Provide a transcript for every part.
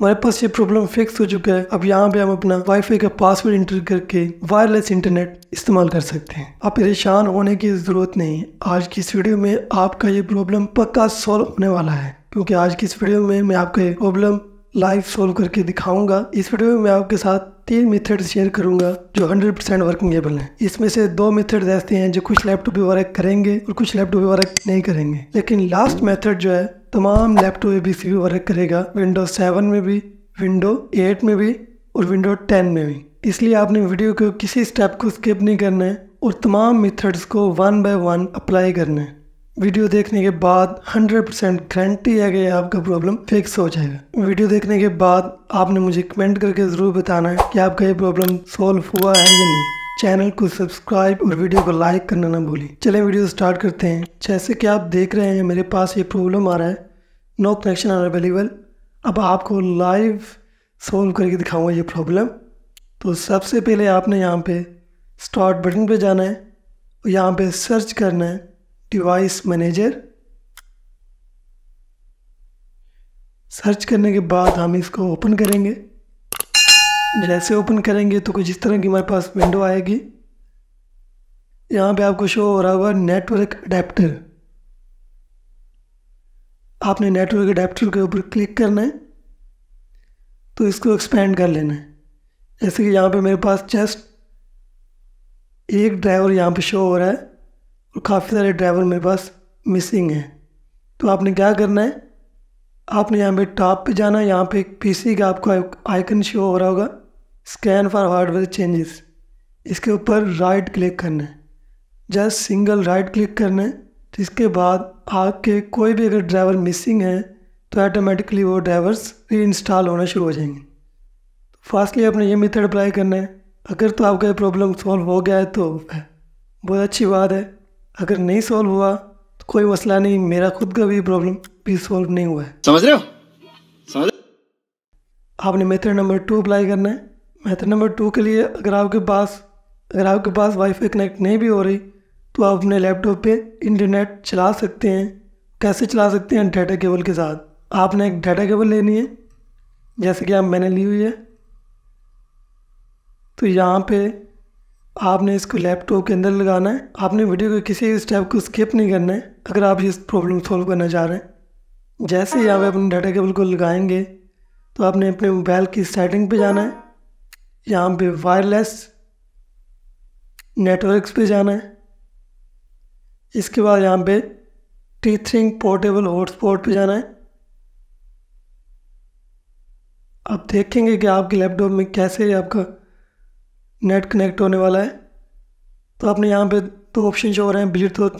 हमारे पास ये problem fix हो चुका है अब यहाँ पे हम अपना वाईफाई का पासवर्ड इंटर करके वायरलेस इंटरनेट इस्तेमाल कर सकते हैं आप परेशान होने की ज़रूरत नहीं आज की इस वीडियो में आपका ये प्रॉब्लम पक्का सॉल्व होने वाला है क्योंकि आज की इस वीडियो में मैं आपका ये प्रॉब्लम लाइव सॉल्व करके दिखाऊंगा इस वीडियो में मैं आपके साथ तीन मेथड शेयर करूंगा जो 100 परसेंट एबल हैं इसमें से दो मेथड ऐसे हैं जो कुछ लैपटॉप वर्क करेंगे और कुछ लैपटॉप वर्क नहीं करेंगे लेकिन लास्ट मेथड जो है तमाम लैपटॉप ए बी सी भी वर्क करेगा विंडो सेवन में भी विंडो एट में भी और विंडो टेन में भी इसलिए आपने वीडियो के किसी स्टेप को स्किप नहीं करना है और तमाम मेथड्स को वन बाय वन अप्लाई करना है वीडियो देखने के बाद 100% परसेंट गारंटी है कि आपका प्रॉब्लम फिक्स हो जाएगा वीडियो देखने के बाद आपने मुझे कमेंट करके ज़रूर बताना है कि आपका ये प्रॉब्लम सॉल्व हुआ है या नहीं चैनल को सब्सक्राइब और वीडियो को लाइक करना ना भूलें चलें वीडियो स्टार्ट करते हैं जैसे कि आप देख रहे हैं मेरे पास ये प्रॉब्लम आ रहा है नो कनेक्शन आर अवेलेबल अब आपको लाइव सोल्व करके दिखाऊंगा ये प्रॉब्लम तो सबसे पहले आपने यहाँ पे स्टार्ट बटन पे जाना है और यहाँ पे सर्च करना है डिवाइस मैनेजर सर्च करने के बाद हम इसको ओपन करेंगे जैसे ओपन करेंगे तो कुछ इस तरह की हमारे पास विंडो आएगी यहाँ पे आपको शो हो रहा होगा नेटवर्क अडेप्टर आपने नेटवर्क अडेप्टर के ऊपर क्लिक करना है तो इसको एक्सपेंड कर लेना है जैसे कि यहाँ पे मेरे पास जस्ट एक ड्राइवर यहाँ पे शो हो रहा है और काफ़ी सारे ड्राइवर मेरे पास मिसिंग हैं तो आपने क्या करना है आपने यहाँ पे टॉप पे जाना है यहाँ पर एक पीसी का आपको आइकन शो हो रहा होगा स्कैन फॉर हार्डवेयर चेंजेस इसके ऊपर राइट क्लिक करना है जस्ट सिंगल राइट क्लिक करना है जिसके बाद आपके कोई भी अगर ड्राइवर मिसिंग है तो ऑटोमेटिकली वो ड्राइवर्स री इंस्टॉल होना शुरू हो जाएंगे फास्टली आपने ये मेथड अप्लाई करना है अगर तो आपका प्रॉब्लम सॉल्व हो गया है तो बहुत अच्छी बात है अगर नहीं सॉल्व हुआ तो कोई मसला नहीं मेरा खुद का भी प्रॉब्लम भी सॉल्व नहीं हुआ है समझ रहे हो समझ आपने मेथड नंबर टू अप्लाई करना है मेथड नंबर टू के लिए अगर आपके पास अगर आपके पास वाईफाई कनेक्ट नहीं भी हो रही तो आप अपने लैपटॉप पे इंटरनेट चला सकते हैं कैसे चला सकते हैं डाटा केबल के साथ आपने एक डाटा केबल लेनी है जैसे कि आप मैंने ली हुई है तो यहाँ पे आपने इसको लैपटॉप के अंदर लगाना है आपने वीडियो के किसी स्टेप को स्किप नहीं करना है अगर आप इस प्रॉब्लम सॉल्व करना चाह रहे हैं जैसे ही आप हाँ। अपने डाटा केबल को लगाएंगे तो आपने अपने मोबाइल की सेटिंग पे जाना है यहाँ पे वायरलेस नेटवर्क्स पे जाना है इसके बाद यहाँ पे टीथिंग पोर्टेबल हॉटस्पॉट पे जाना है आप देखेंगे कि आपके लैपटॉप में कैसे आपका नेट कनेक्ट होने वाला है तो आपने यहाँ पे दो ऑप्शन शो हो रहे हैं ब्लूटूथ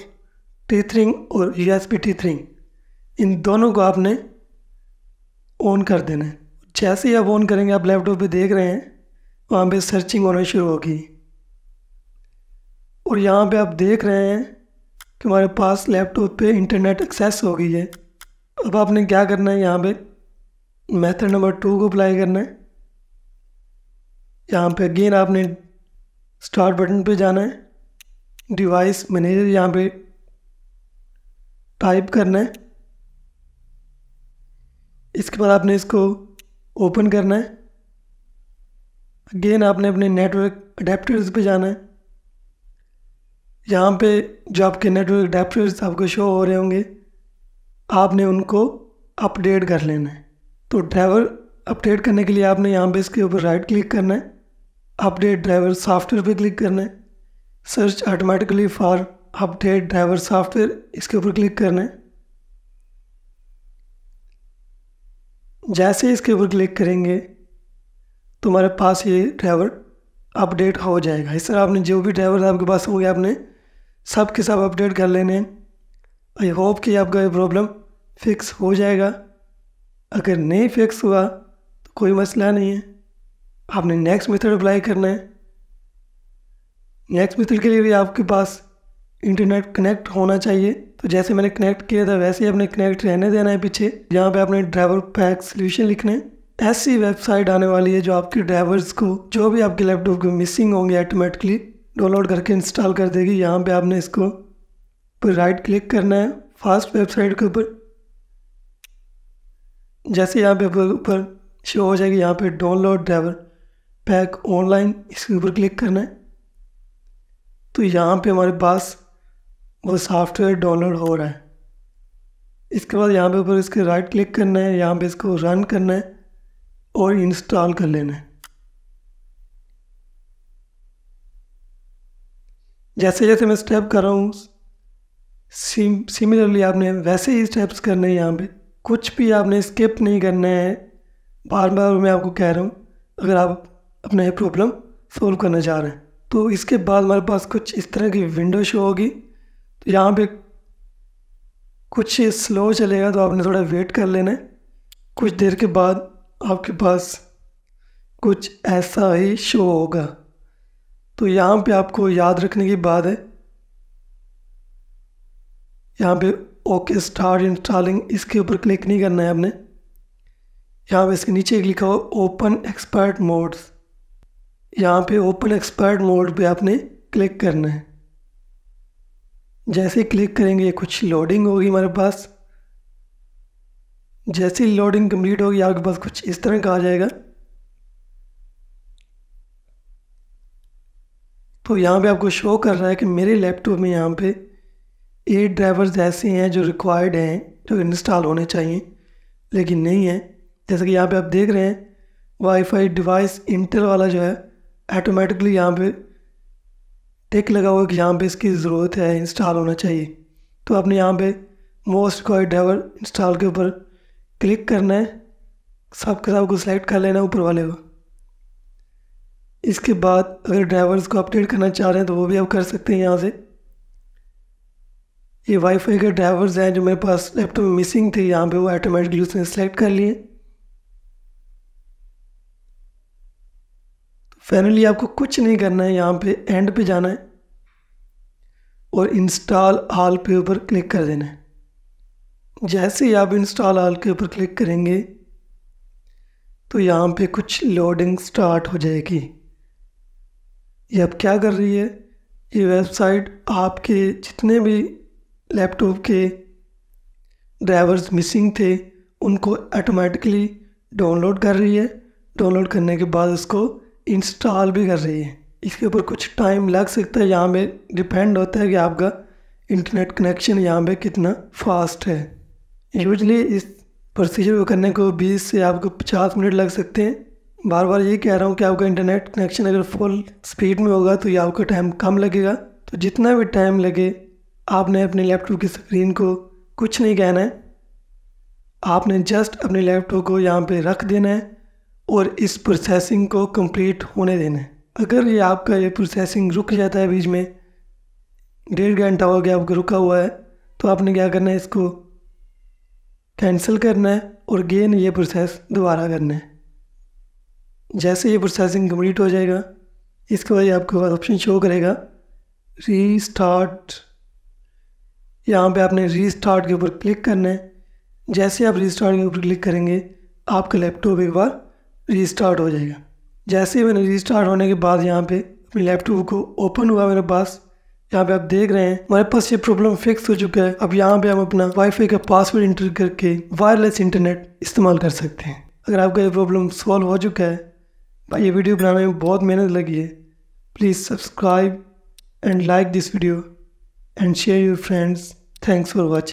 टीथरिंग और यू एस पी टीथरिंग इन दोनों को आपने ऑन कर देना है जैसे ही आप ऑन करेंगे आप लैपटॉप पे देख रहे हैं वहाँ पे सर्चिंग होना शुरू होगी और यहाँ पे आप देख रहे हैं कि हमारे पास लैपटॉप पे इंटरनेट एक्सेस हो गई है अब आपने क्या करना है यहाँ पे मेथड नंबर टू को अप्लाई करना है यहाँ पे अगेन आपने स्टार्ट बटन पे जाना है डिवाइस मैनेजर यहाँ पे टाइप करना है इसके बाद आपने इसको ओपन करना है अगेन आपने अपने नेटवर्क अडेप्टर्स पे जाना है यहाँ पे जो आपके नेटवर्क अडेप्टर्स आपको शो हो रहे होंगे आपने उनको अपडेट कर लेना है तो ड्राइवर अपडेट करने के लिए आपने यहाँ पे इसके ऊपर राइट क्लिक करना है अपडेट ड्राइवर सॉफ्टवेयर पे क्लिक करना है search automatically for update driver software इसके ऊपर क्लिक करना है जैसे इसके ऊपर क्लिक करेंगे तुम्हारे पास ये ड्राइवर अपडेट हो जाएगा इस तरह आपने जो भी ड्राइवर आपके पास होंगे आपने सब के सब अपडेट कर लेने आई होप कि आपका ये प्रॉब्लम फिक्स हो जाएगा अगर नहीं फिक्स हुआ तो कोई मसला नहीं है आपने नेक्स्ट मेथड अप्लाई करना है नेक्स्ट मेथड के लिए भी आपके पास इंटरनेट कनेक्ट होना चाहिए तो जैसे मैंने कनेक्ट किया था वैसे ही आपने कनेक्ट रहने देना है पीछे जहाँ पे आपने ड्राइवर पैक सोल्यूशन लिखना है ऐसी वेबसाइट आने वाली है जो आपके ड्राइवर्स को जो भी आपके लैपटॉप के मिसिंग होंगे ऑटोमेटिकली डाउनलोड करके इंस्टॉल कर देगी यहाँ पे आपने इसको पर राइट क्लिक करना है फास्ट वेबसाइट के ऊपर जैसे यहाँ पे ऊपर शो हो जाएगी यहाँ पे डाउनलोड ड्राइवर पैक ऑनलाइन इसके ऊपर क्लिक करना है तो यहाँ पे हमारे पास वो सॉफ्टवेयर डाउनलोड हो रहा है इसके बाद यहाँ पे ऊपर इसके राइट क्लिक करना है यहाँ पे इसको रन करना है और इंस्टॉल कर लेना है जैसे जैसे मैं स्टेप कर रहा हूँ सिमिलरली आपने वैसे ही स्टेप्स करने हैं यहाँ पे कुछ भी आपने स्किप नहीं करना है बार बार मैं आपको कह रहा हूँ अगर आप अपना ये प्रॉब्लम सोल्व करना चाह रहे हैं तो इसके बाद हमारे पास कुछ इस तरह की विंडो शो होगी तो यहाँ पे कुछ स्लो चलेगा तो आपने थोड़ा वेट कर लेना है कुछ देर के बाद आपके पास कुछ ऐसा ही शो होगा तो यहाँ पे आपको याद रखने की बात है यहाँ पे ओके स्टार्ट इंस्टॉलिंग इसके ऊपर क्लिक नहीं करना है आपने यहाँ पे इसके नीचे लिखा हो ओपन एक्सपर्ट मोड्स यहाँ पे ओपन एक्सपर्ट मोड पे आपने क्लिक करना है जैसे क्लिक करेंगे कुछ लोडिंग होगी हमारे पास जैसे ही लोडिंग कंप्लीट होगी आपके पास कुछ इस तरह का आ जाएगा तो यहाँ पे आपको शो कर रहा है कि मेरे लैपटॉप में यहाँ पे एट ड्राइवर्स ऐसे हैं जो रिक्वायर्ड हैं जो इंस्टॉल होने चाहिए लेकिन नहीं है जैसे कि यहाँ पे आप देख रहे हैं वाईफाई डिवाइस इंटर वाला जो है ऑटोमेटिकली यहाँ पे टेक लगा हुआ कि यहाँ पे इसकी ज़रूरत है इंस्टॉल होना चाहिए तो आपने यहाँ पे मोस्ट रिक्वायर्ड ड्राइवर इंस्टॉल के ऊपर क्लिक करना है सब के साफ को सिलेक्ट कर लेना ऊपर वाले को इसके बाद अगर ड्राइवर्स को अपडेट करना चाह रहे हैं तो वो भी आप कर सकते हैं यहाँ से ये वाईफाई के ड्राइवर्स हैं जो मेरे पास लैपटॉप में मिसिंग थे यहाँ पे वो ऑटोमेटिकली उसने सेलेक्ट कर लिए तो फाइनली आपको कुछ नहीं करना है यहाँ पे एंड पे जाना है और इंस्टॉल हाल पे ऊपर क्लिक कर देना है जैसे ही आप इंस्टॉल आल के ऊपर क्लिक करेंगे तो यहाँ पे कुछ लोडिंग स्टार्ट हो जाएगी ये अब क्या कर रही है ये वेबसाइट आपके जितने भी लैपटॉप के ड्राइवर्स मिसिंग थे उनको ऑटोमेटिकली डाउनलोड कर रही है डाउनलोड करने के बाद उसको इंस्टॉल भी कर रही है इसके ऊपर कुछ टाइम लग सकता है यहाँ पे डिपेंड होता है कि आपका इंटरनेट कनेक्शन यहाँ पे कितना फास्ट है यूजली इस प्रोसीजर को करने को 20 से आपको 50 मिनट लग सकते हैं बार बार ये कह रहा हूँ कि आपका इंटरनेट कनेक्शन अगर फुल स्पीड में होगा तो ये आपका टाइम कम लगेगा तो जितना भी टाइम लगे आपने अपने लैपटॉप की स्क्रीन को कुछ नहीं कहना है आपने जस्ट अपने लैपटॉप को यहाँ पे रख देना है और इस प्रोसेसिंग को कंप्लीट होने देना है अगर ये आपका ये प्रोसेसिंग रुक जाता है बीच में डेढ़ घंटा हो गया आपको रुका हुआ है तो आपने क्या करना है इसको कैंसिल करना है और गेन ये प्रोसेस दोबारा करना है जैसे ये प्रोसेसिंग कंप्लीट हो जाएगा इसके बाद आपके पास ऑप्शन शो करेगा री स्टार्ट यहाँ पर आपने री स्टार्ट के ऊपर क्लिक करना है जैसे आप री स्टार्ट के ऊपर क्लिक करेंगे आपका लैपटॉप एक बार री स्टार्ट हो जाएगा जैसे ही मैंने री स्टार्ट होने के बाद यहाँ पर अपने लैपटॉप को ओपन हुआ मेरे पास यहाँ पे आप देख रहे हैं हमारे पास ये प्रॉब्लम फिक्स हो चुका है अब यहाँ पे हम अपना वाईफाई का पासवर्ड इंटर करके वायरलेस इंटरनेट इस्तेमाल कर सकते हैं अगर आपका ये प्रॉब्लम सॉल्व हो चुका है भाई ये वीडियो बनाने में बहुत मेहनत लगी है please subscribe and like this video and share your friends thanks for watching